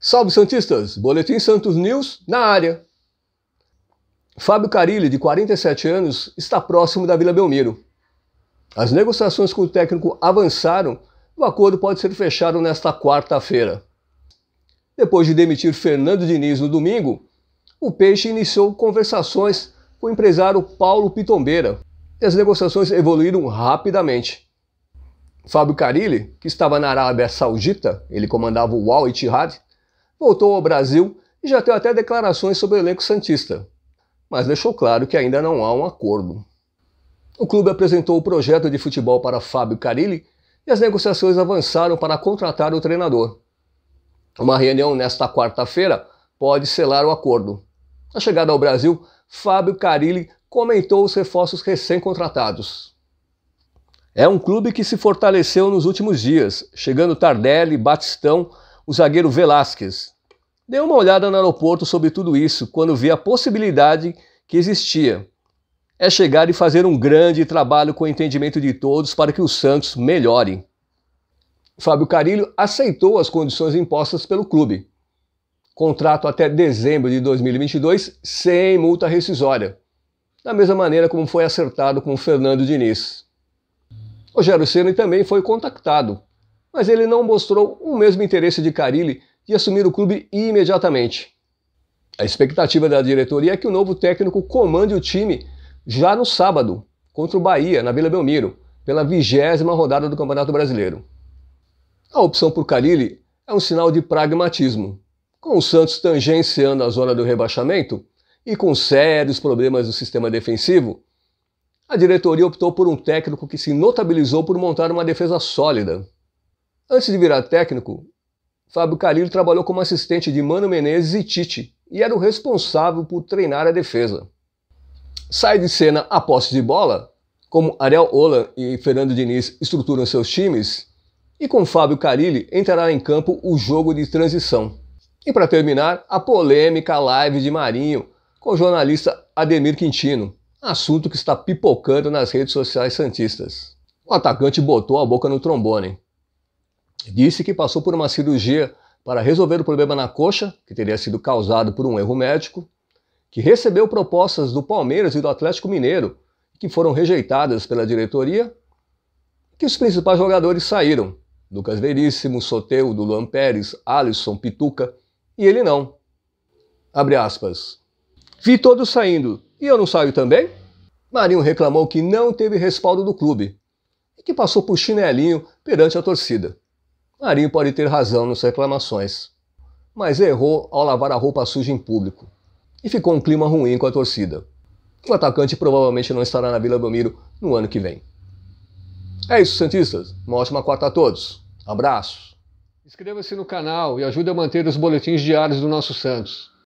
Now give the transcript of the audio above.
Salve Santistas! Boletim Santos News na área. Fábio Carilli, de 47 anos, está próximo da Vila Belmiro. As negociações com o técnico avançaram e o acordo pode ser fechado nesta quarta-feira. Depois de demitir Fernando Diniz no domingo, o Peixe iniciou conversações com o empresário Paulo Pitombeira, e as negociações evoluíram rapidamente. Fábio Carilli, que estava na Arábia Saudita, ele comandava o Al Ittihad, voltou ao Brasil e já deu até declarações sobre o elenco santista, mas deixou claro que ainda não há um acordo. O clube apresentou o projeto de futebol para Fábio Carilli e as negociações avançaram para contratar o treinador. Uma reunião nesta quarta-feira pode selar o acordo. Na chegada ao Brasil, Fábio Carilli comentou os reforços recém-contratados. É um clube que se fortaleceu nos últimos dias, chegando Tardelli, Batistão, o zagueiro Velasquez. Dei uma olhada no aeroporto sobre tudo isso quando vi a possibilidade que existia. É chegar e fazer um grande trabalho com o entendimento de todos para que o Santos melhore. Fábio Carilho aceitou as condições impostas pelo clube. Contrato até dezembro de 2022 sem multa rescisória da mesma maneira como foi acertado com Fernando Diniz. Rogério Ceni também foi contactado, mas ele não mostrou o mesmo interesse de Carilli de assumir o clube imediatamente. A expectativa da diretoria é que o novo técnico comande o time já no sábado, contra o Bahia, na Vila Belmiro, pela vigésima rodada do Campeonato Brasileiro. A opção por Carilli é um sinal de pragmatismo. Com o Santos tangenciando a zona do rebaixamento, e com sérios problemas do sistema defensivo, a diretoria optou por um técnico que se notabilizou por montar uma defesa sólida. Antes de virar técnico, Fábio Calil trabalhou como assistente de Mano Menezes e Tite e era o responsável por treinar a defesa. Sai de cena a posse de bola, como Ariel Ola e Fernando Diniz estruturam seus times, e com Fábio Carilli entrará em campo o jogo de transição. E para terminar, a polêmica live de Marinho com o jornalista Ademir Quintino, assunto que está pipocando nas redes sociais santistas. O atacante botou a boca no trombone. Disse que passou por uma cirurgia para resolver o problema na coxa, que teria sido causado por um erro médico, que recebeu propostas do Palmeiras e do Atlético Mineiro, que foram rejeitadas pela diretoria, que os principais jogadores saíram. Lucas Veríssimo, Soteu, Luan Pérez, Alisson, Pituca, e ele não. Abre aspas. Vi todos saindo, e eu não saio também? Marinho reclamou que não teve respaldo do clube e que passou por chinelinho perante a torcida. Marinho pode ter razão nas reclamações, mas errou ao lavar a roupa suja em público e ficou um clima ruim com a torcida. O atacante provavelmente não estará na Vila Belmiro no ano que vem. É isso, Santistas. Uma ótima quarta a todos. Abraço. Inscreva-se no canal e ajude a manter os boletins diários do nosso Santos.